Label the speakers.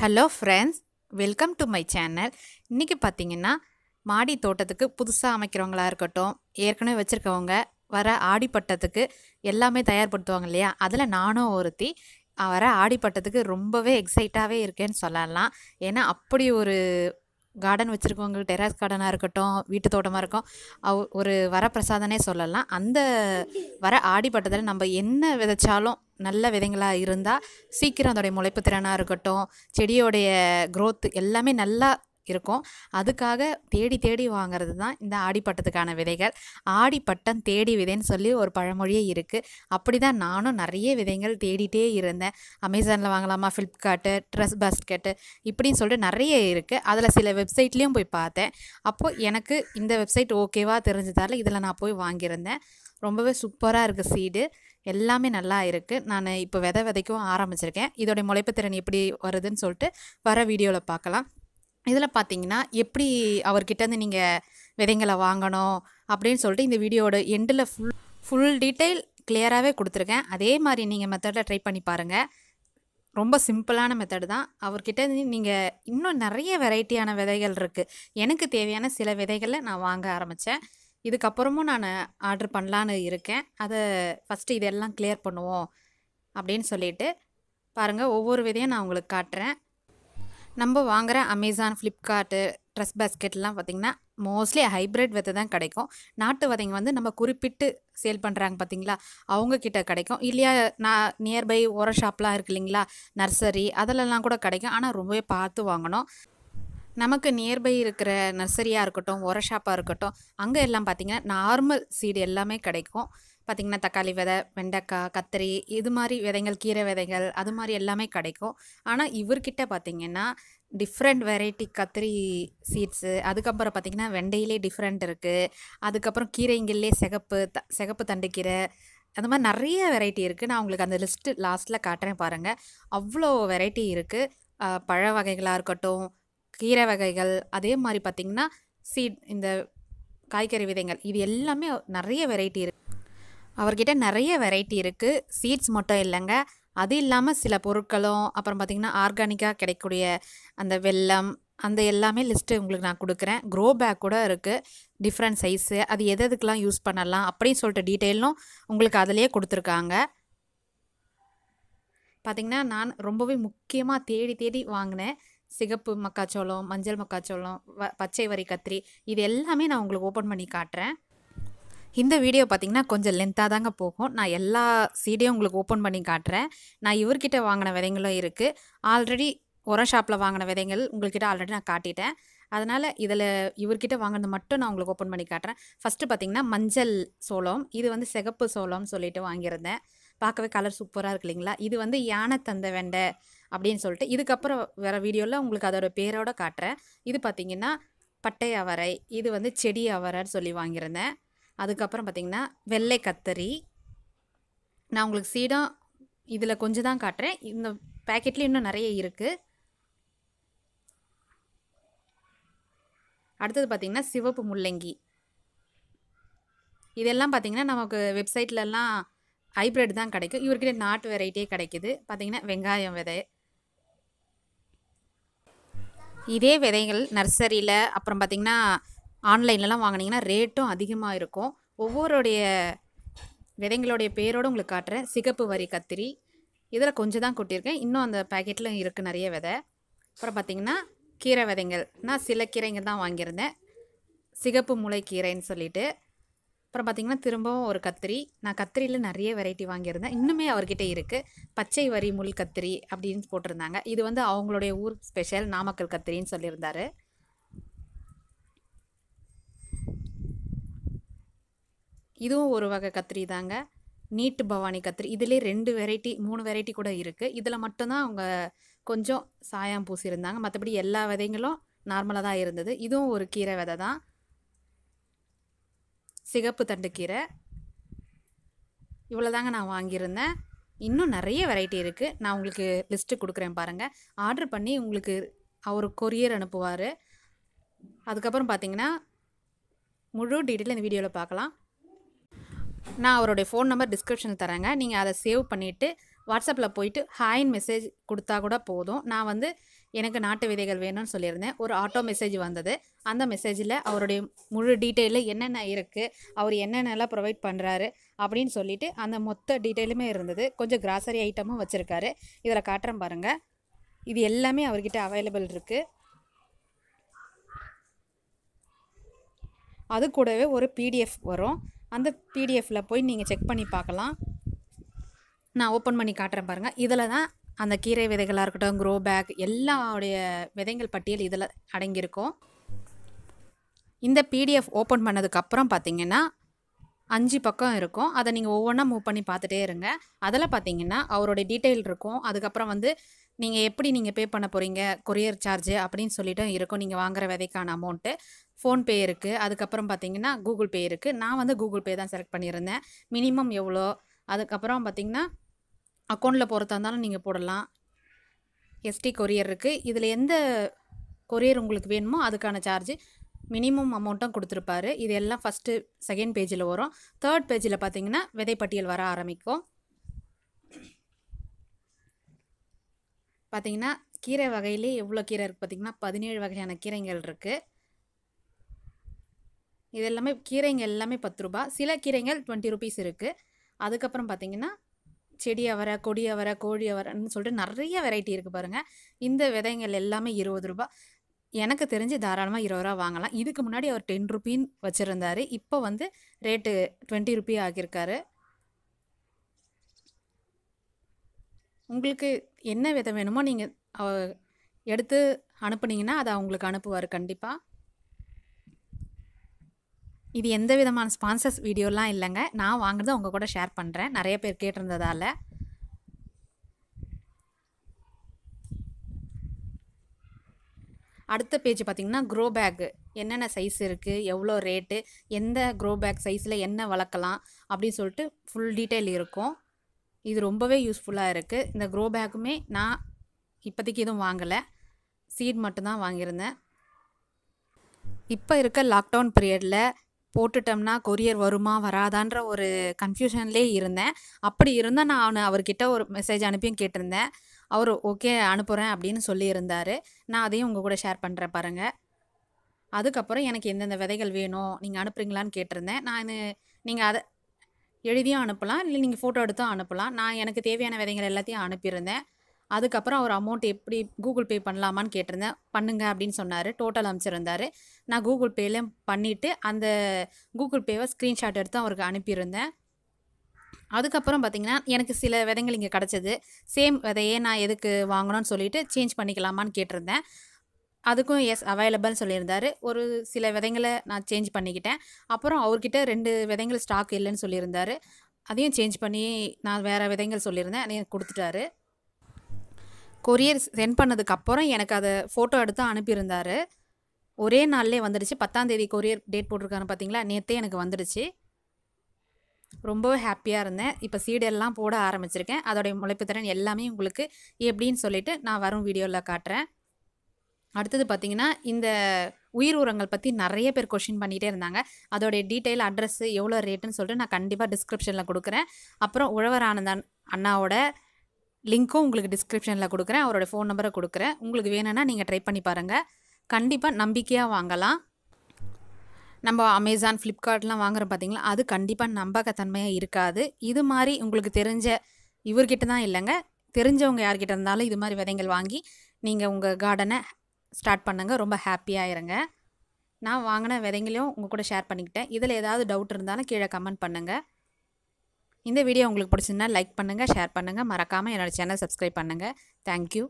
Speaker 1: hello friends welcome to my channel இன்றைக்கி பார்த்தீங்கன்னா மாடி தோட்டத்துக்கு புதுசாக அமைக்கிறவங்களா இருக்கட்டும் ஏற்கனவே வச்சுருக்கவங்க வர ஆடிப்பட்டத்துக்கு எல்லாமே தயார்படுத்துவாங்க இல்லையா அதில் நானும் ஒருத்தி வர ஆடிப்பட்டத்துக்கு ரொம்பவே எக்ஸைட்டாகவே இருக்கேன்னு சொல்லலாம் ஏன்னா அப்படி ஒரு கார்டன் வச்சுருக்கவங்க டெராஸ் கார்டனாக இருக்கட்டும் வீட்டு தோட்டமாக இருக்கும் ஒரு வரப்பிரசாதனே சொல்லலாம் அந்த வர ஆடிப்பட்டத்தில் நம்ம என்ன விதைச்சாலும் நல்ல விதைங்களாக இருந்தால் சீக்கிரம் அதோடைய முளைப்பு திறனாக இருக்கட்டும் செடியோடைய க்ரோத்து எல்லாமே நல்லா இருக்கும் அதுக்காக தேடி தேடி வாங்கிறது தான் இந்த ஆடிப்பட்டத்துக்கான விதைகள் ஆடிப்பட்டம் தேடி விதைன்னு சொல்லி ஒரு பழமொழியே இருக்குது அப்படி தான் நானும் நிறைய விதைகள் தேடிட்டே இருந்தேன் அமேசானில் வாங்கலாமா ஃப்ளிப்கார்ட்டு ட்ரெஸ் பாஸ்கெட்டு இப்படின்னு சொல்லிட்டு நிறைய இருக்குது அதில் சில வெப்சைட்லேயும் போய் பார்த்தேன் அப்போது எனக்கு இந்த வெப்சைட் ஓகேவாக தெரிஞ்சதால் இதில் நான் போய் வாங்கியிருந்தேன் ரொம்பவே சூப்பராக இருக்குது சீடு எல்லாமே நல்லா இருக்குது நான் இப்போ விதை விதைக்கவும் ஆரம்பிச்சிருக்கேன் இதோடைய முளைப்பு திறன் எப்படி வருதுன்னு சொல்லிட்டு வர வீடியோவில் பார்க்கலாம் இதில் பார்த்தீங்கன்னா எப்படி அவர்கிட்டருந்து நீங்கள் விதைங்களை வாங்கணும் அப்படின்னு சொல்லிட்டு இந்த வீடியோட எண்டில் ஃபுல் ஃபுல் டீட்டெயில் கிளியராகவே கொடுத்துருக்கேன் அதே மாதிரி நீங்கள் மெத்தடில் ட்ரை பண்ணி பாருங்கள் ரொம்ப சிம்பிளான மெத்தடு தான் அவர்கிட்ட நீங்கள் இன்னும் நிறைய வெரைட்டியான விதைகள் இருக்குது எனக்கு தேவையான சில விதைகளை நான் வாங்க ஆரம்பித்தேன் இதுக்கப்புறமும் நான் ஆர்டர் பண்ணலான்னு இருக்கேன் அதை ஃபஸ்ட்டு இதெல்லாம் கிளியர் பண்ணுவோம் அப்படின்னு சொல்லிட்டு பாருங்கள் ஒவ்வொரு விதையும் நான் உங்களுக்கு காட்டுறேன் நம்ம வாங்குகிற அமேசான் ஃப்ளிப்கார்ட்டு ட்ரெஸ் பேஸ்கெட்லாம் பார்த்திங்கன்னா மோஸ்ட்லி ஹைப்ரிட் விதை தான் கிடைக்கும் நாட்டு விதைங்க வந்து நம்ம குறிப்பிட்டு சேல் பண்ணுறாங்க பார்த்தீங்களா அவங்கக்கிட்ட கிடைக்கும் இல்லையா நான் நியர்பை உர ஷாப்லாம் இருக்கு இல்லைங்களா நர்சரி அதிலலாம் கூட கிடைக்கும் ஆனால் ரொம்பவே பார்த்து வாங்கணும் நமக்கு நியர்பை இருக்கிற நர்சரியாக இருக்கட்டும் உர ஷாப்பாக இருக்கட்டும் அங்கே எல்லாம் பார்த்திங்கன்னா நார்மல் சீடு எல்லாமே கிடைக்கும் பார்த்திங்கன்னா தக்காளி விதை வெண்டைக்காய் கத்திரி இது மாதிரி விதைகள் கீரை விதைகள் அது மாதிரி எல்லாமே கிடைக்கும் ஆனால் இவர்கிட்ட பார்த்திங்கன்னா டிஃப்ரெண்ட் வெரைட்டி கத்திரி சீட்ஸு அதுக்கப்புறம் பார்த்திங்கன்னா வெண்டையிலே டிஃப்ரெண்ட் இருக்குது அதுக்கப்புறம் கீரைங்கள்லே சிகப்பு த சிகப்பு தண்டு கீரை அந்த மாதிரி நிறைய வெரைட்டி இருக்குது நான் உங்களுக்கு அந்த லிஸ்ட்டு லாஸ்ட்டில் காட்டுறேன் பாருங்கள் அவ்வளோ வெரைட்டி இருக்குது பழ வகைகளாக இருக்கட்டும் கீரை வகைகள் அதே மாதிரி பார்த்திங்கன்னா சீட் இந்த காய்கறி விதைகள் இது எல்லாமே நிறைய வெரைட்டி இருக்கு அவர்கிட்ட நிறைய வெரைட்டி இருக்குது சீட்ஸ் மட்டும் இல்லைங்க அது இல்லாமல் சில பொருட்களும் அப்புறம் பார்த்திங்கன்னா ஆர்கானிக்காக கிடைக்கக்கூடிய அந்த வெல்லம் அந்த எல்லாமே லிஸ்ட்டு உங்களுக்கு நான் கொடுக்குறேன் க்ரோ பேக் கூட இருக்குது டிஃப்ரெண்ட் சைஸு அது எது எதுக்கெலாம் யூஸ் பண்ணலாம் அப்படின்னு சொல்லிட்டு டீட்டெயிலும் உங்களுக்கு அதிலேயே கொடுத்துருக்காங்க பார்த்திங்கன்னா நான் ரொம்பவே முக்கியமாக தேடி தேடி வாங்கினேன் சிகப்பு மக்காச்சோளம் மஞ்சள் மக்காச்சோளம் வ பச்சை வரி கத்திரி இது எல்லாமே நான் உங்களுக்கு ஓப்பன் பண்ணி காட்டுறேன் இந்த வீடியோ பார்த்திங்கன்னா கொஞ்சம் லென்த்தாக தாங்க போகும் நான் எல்லா சீடையும் உங்களுக்கு ஓப்பன் பண்ணி காட்டுறேன் நான் இவர்கிட்ட வாங்கின விதைங்களும் இருக்குது ஆல்ரெடி உர ஷாப்பில் வாங்கின விதைகள் உங்கள்கிட்ட ஆல்ரெடி நான் காட்டிட்டேன் அதனால் இதில் இவர்கிட்ட வாங்கினது மட்டும் நான் உங்களுக்கு ஓப்பன் பண்ணி காட்டுறேன் ஃபஸ்ட்டு பார்த்திங்கன்னா மஞ்சள் சோளம் இது வந்து சிகப்பு சோளம்னு சொல்லிட்டு வாங்கியிருந்தேன் பார்க்கவே கலர் சூப்பராக இருக்கு இல்லைங்களா இது வந்து யானை தந்த வெண்டை அப்படின்னு சொல்லிட்டு இதுக்கப்புறம் வேறு வீடியோவில் உங்களுக்கு அதோட பேரோட காட்டுறேன் இது பார்த்திங்கன்னா பட்டை அவரை இது வந்து செடி அவரைன்னு சொல்லி வாங்கியிருந்தேன் அதுக்கப்புறம் பார்த்திங்கன்னா வெள்ளை கத்தரி நான் உங்களுக்கு சீடம் இதில் கொஞ்சம் தான் காட்டுறேன் இந்த பேக்கெட்லேயும் இன்னும் நிறைய இருக்குது அடுத்தது பார்த்திங்கன்னா சிவப்பு முள்ளங்கி இதெல்லாம் பார்த்திங்கன்னா நமக்கு வெப்சைட்லலாம் ஹைப்ரிட் தான் கிடைக்கும் இவர்கிட்ட நாட்டு வெரைட்டியே கிடைக்கிது பார்த்திங்கன்னா வெங்காயம் விதை இதே விதைகள் நர்சரியில் அப்புறம் பார்த்திங்கன்னா ஆன்லைன்லலாம் வாங்கினீங்கன்னா ரேட்டும் அதிகமாக இருக்கும் ஒவ்வொருடைய விதைங்களுடைய பேரோடு உங்களுக்கு காட்டுறேன் சிகப்பு வரி கத்திரி இதில் கொஞ்சம் தான் கொட்டியிருக்கேன் இன்னும் அந்த பேக்கெட்டில் இருக்குது நிறைய விதை அப்புறம் பார்த்திங்கன்னா கீரை விதைங்கள் நான் சில கீரைங்க தான் வாங்கியிருந்தேன் சிகப்பு முளை கீரைன்னு சொல்லிட்டு அப்புறம் பார்த்திங்கன்னா திரும்பவும் ஒரு கத்திரி நான் கத்திரியில் நிறைய வெரைட்டி வாங்கியிருந்தேன் இன்னுமே அவர்கிட்ட இருக்குது பச்சை வரி முள் கத்திரி அப்படின்னு போட்டிருந்தாங்க இது வந்து அவங்களுடைய ஊர் ஸ்பெஷல் நாமக்கல் கத்திரின்னு சொல்லியிருந்தாரு இதுவும் ஒரு வகை கத்திரி தாங்க நீட்டு பவானி கத்திரி இதிலே ரெண்டு வெரைட்டி மூணு வெரைட்டி கூட இருக்குது இதில் மட்டும்தான் அவங்க கொஞ்சம் சாயம் பூசியிருந்தாங்க மற்றபடி எல்லா விதைங்களும் நார்மலாக தான் இருந்தது இதுவும் ஒரு கீரை விதை தான் சிகப்பு தண்டுக்கீரை இவ்வளோ தாங்க நான் வாங்கியிருந்தேன் இன்னும் நிறைய வெரைட்டி இருக்குது நான் உங்களுக்கு லிஸ்ட்டு கொடுக்குறேன் பாருங்கள் ஆர்டர் பண்ணி உங்களுக்கு அவர் கொரியர் அனுப்புவார் அதுக்கப்புறம் பார்த்தீங்கன்னா முழு டீட்டெயில் இந்த வீடியோவில் பார்க்கலாம் நான் அவருடைய ஃபோன் நம்பர் டிஸ்கிரிப்ஷனில் தரேங்க நீங்கள் அதை சேவ் பண்ணிவிட்டு வாட்ஸ்அப்பில் போயிட்டு ஹாயின் மெசேஜ் கொடுத்தா கூட போதும் நான் வந்து எனக்கு நாட்டு விதைகள் வேணும்னு சொல்லியிருந்தேன் ஒரு ஆட்டோ மெசேஜ் வந்தது அந்த மெசேஜில் அவருடைய முழு டீட்டெயிலில் என்னென்ன இருக்குது அவர் என்னென்னலாம் ப்ரொவைட் பண்ணுறாரு அப்படின்னு சொல்லிட்டு அந்த மொத்த டீட்டெயிலுமே இருந்தது கொஞ்சம் கிராசரி ஐட்டமும் வச்சுருக்காரு இதில் காட்டுறேன் பாருங்கள் இது எல்லாமே அவர்கிட்ட அவைலபிள் இருக்குது அது கூடவே ஒரு பிடிஎஃப் வரும் அந்த பிடிஎஃப்பில் போய் நீங்கள் செக் பண்ணி பார்க்கலாம் நான் ஓப்பன் பண்ணி காட்டுறேன் பாருங்கள் இதில் தான் அந்த கீரை விதைகளாக இருக்கட்டும் க்ரோ பேக் எல்லாவுடைய விதைகள் பட்டியல் இதில் அடங்கியிருக்கும் இந்த பிடிஎஃப் ஓப்பன் பண்ணதுக்கப்புறம் பார்த்திங்கன்னா அஞ்சு பக்கம் இருக்கும் அதை நீங்கள் ஒவ்வொன்றா மூவ் பண்ணி பார்த்துட்டே இருங்க அதில் பார்த்தீங்கன்னா அவரோட டீட்டெயில் இருக்கும் அதுக்கப்புறம் வந்து நீங்கள் எப்படி நீங்கள் பே பண்ண போகிறீங்க கொரியர் சார்ஜ் அப்படின்னு சொல்லிட்டு இருக்கும் நீங்கள் வாங்குற விதைக்கான அமௌண்ட்டு ஃபோன்பே இருக்குது அதுக்கப்புறம் பார்த்தீங்கன்னா கூகுள் பே இருக்குது நான் வந்து கூகுள் பே தான் செலக்ட் பண்ணியிருந்தேன் மினிமம் எவ்வளோ அதுக்கப்புறம் பார்த்திங்கன்னா அக்கௌண்ட்டில் போகிறதா இருந்தாலும் நீங்கள் போடலாம் எஸ்டி கொரியர் இருக்குது இதில் எந்த கொரியர் உங்களுக்கு வேணுமோ அதுக்கான சார்ஜ் மினிமம் அமௌண்ட்டும் கொடுத்துருப்பாரு இது எல்லாம் ஃபஸ்ட்டு செகண்ட் பேஜில் வரும் தேர்ட் பேஜில் பார்த்தீங்கன்னா விதைப்பட்டியல் வர ஆரம்பிக்கும் பார்த்திங்கன்னா கீரை வகையிலே எவ்வளோ கீரை இருக்குது பார்த்திங்கன்னா பதினேழு வகையான கீரைகள் இருக்குது இது எல்லாமே கீரைங்க எல்லாமே பத்து ரூபா சில கீரைங்கள் டுவெண்ட்டி ருபீஸ் இருக்குது அதுக்கப்புறம் பார்த்திங்கன்னா செடி அவரை கொடி அவரை கோழி அவரைன்னு சொல்லிட்டு நிறைய வெரைட்டி இருக்குது பாருங்கள் இந்த விதைங்கள் எல்லாமே இருபது ரூபா எனக்கு தெரிஞ்சு தாராளமாக இருபது ரூபா வாங்கலாம் இதுக்கு முன்னாடி அவர் டென் ருப்பின்னு வச்சுருந்தாரு இப்போ வந்து ரேட்டு டுவெண்ட்டி ருப்பி ஆகியிருக்காரு உங்களுக்கு என்ன விதை வேணுமோ நீங்கள் எடுத்து அனுப்புனீங்கன்னா அதை அவங்களுக்கு அனுப்புவார் கண்டிப்பாக இது எந்த விதமான ஸ்பான்சர்ஸ் வீடியோலாம் இல்லைங்க நான் வாங்குறத உங்கள் கூட ஷேர் பண்ணுறேன் நிறைய பேர் கேட்டிருந்ததால் அடுத்த பேஜ் பார்த்திங்கன்னா க்ரோ பேக்கு என்னென்ன சைஸ் இருக்குது எவ்வளோ ரேட்டு எந்த க்ரோ பேக் சைஸில் என்ன வளர்க்கலாம் அப்படின்னு சொல்லிட்டு ஃபுல் டீட்டெயில் இருக்கும் இது ரொம்பவே யூஸ்ஃபுல்லாக இருக்குது இந்த க்ரோ பேக்குமே நான் இப்போதைக்கு எதுவும் வாங்கலை சீட் மட்டும்தான் வாங்கியிருந்தேன் இப்போ இருக்க லாக்டவுன் பீரியடில் போட்டுட்டோம்னா கொரியர் வருமா வராதான்ற ஒரு கன்ஃபியூஷன்லேயே இருந்தேன் அப்படி இருந்தால் நான் அவர்கிட்ட ஒரு மெசேஜ் அனுப்பியும் கேட்டிருந்தேன் அவர் ஓகே அனுப்புகிறேன் அப்படின்னு சொல்லியிருந்தார் நான் அதையும் உங்கள் கூட ஷேர் பண்ணுறேன் பாருங்கள் அதுக்கப்புறம் எனக்கு எந்தெந்த விதைகள் வேணும் நீங்கள் அனுப்புறீங்களான்னு கேட்டிருந்தேன் நான் நீங்கள் அதை எழுதியும் அனுப்பலாம் இல்லை நீங்கள் ஃபோட்டோ எடுத்தும் அனுப்பலாம் நான் எனக்கு தேவையான விதைகள் எல்லாத்தையும் அனுப்பியிருந்தேன் அதுக்கப்புறம் அவர் அமௌண்ட் எப்படி கூகுள் பே பண்ணலாமான்னு கேட்டிருந்தேன் பண்ணுங்க அப்படின்னு சொன்னார் டோட்டல் அமைச்சிருந்தார் நான் கூகுள் பேலையும் பண்ணிவிட்டு அந்த கூகுள் பேவை ஸ்க்ரீன்ஷாட் எடுத்து அவருக்கு அனுப்பியிருந்தேன் அதுக்கப்புறம் பார்த்திங்கன்னா எனக்கு சில விதைகள் இங்கே கிடச்சிது சேம் விதையே நான் எதுக்கு வாங்கணும்னு சொல்லிவிட்டு சேஞ்ச் பண்ணிக்கலாமான்னு கேட்டிருந்தேன் அதுக்கும் எஸ் அவைலபிள்னு சொல்லியிருந்தார் ஒரு சில விதைங்களை நான் சேஞ்ச் பண்ணிக்கிட்டேன் அப்புறம் அவர்கிட்ட ரெண்டு விதைகள் ஸ்டாக் இல்லைன்னு சொல்லியிருந்தார் அதையும் சேஞ்ச் பண்ணி நான் வேறு விதைங்கள் சொல்லியிருந்தேன் அதையும் கொடுத்துட்டாரு கொரியர் சென்ட் பண்ணதுக்கப்புறம் எனக்கு அதை ஃபோட்டோ எடுத்து அனுப்பியிருந்தார் ஒரே நாள்லேயே வந்துடுச்சு பத்தாந்தேதி கொரியர் டேட் போட்டிருக்காங்க பார்த்தீங்களா நேற்றே எனக்கு வந்துடுச்சு ரொம்பவே ஹாப்பியாக இருந்தேன் இப்போ சீடெல்லாம் போட ஆரம்பிச்சிருக்கேன் அதோடைய முளைப்புத்திறன் எல்லாமே உங்களுக்கு எப்படின்னு சொல்லிவிட்டு நான் வரும் வீடியோவில் காட்டுறேன் அடுத்தது பார்த்திங்கன்னா இந்த உயிர் உரங்கள் பற்றி நிறைய பேர் கொஷின் பண்ணிகிட்டே இருந்தாங்க அதோடைய டீட்டெயில் அட்ரஸ் எவ்வளோ ரேட்டுன்னு சொல்லிட்டு நான் கண்டிப்பாக டிஸ்கிரிப்ஷனில் கொடுக்குறேன் அப்புறம் உழவர் ஆனந்தன் அண்ணாவோட லிங்க்கும் உங்களுக்கு டிஸ்கிரிப்ஷனில் கொடுக்குறேன் அவரோட ஃபோன் நம்பரை கொடுக்குறேன் உங்களுக்கு வேணும்னா நீங்கள் ட்ரை பண்ணி பாருங்கள் கண்டிப்பாக நம்பிக்கையாக வாங்கலாம் நம்ம அமேசான் ஃப்ளிப்கார்ட்லாம் வாங்குகிற பார்த்திங்களா அது கண்டிப்பாக நம்பகத்தன்மையாக இருக்காது இது மாதிரி உங்களுக்கு தெரிஞ்ச இவர்கிட்ட தான் இல்லைங்க தெரிஞ்சவங்க யார்கிட்ட இருந்தாலும் இது மாதிரி விதைங்கள் வாங்கி நீங்கள் உங்கள் கார்டனை ஸ்டார்ட் பண்ணுங்கள் ரொம்ப ஹாப்பியாக இருங்க நான் வாங்கின விதைங்களையும் உங்கள் கூட ஷேர் பண்ணிக்கிட்டேன் இதில் ஏதாவது டவுட் இருந்தாலும் கீழே கமெண்ட் பண்ணுங்கள் இந்த வீடியோ உங்களுக்கு பிடிச்சிருந்தால் லைக் பண்ணுங்கள் ஷேர் பண்ணுங்கள் மறக்காமல் என்னோடய சேனல் சப்ஸ்கிரைப் பண்ணுங்கள் தேங்க்யூ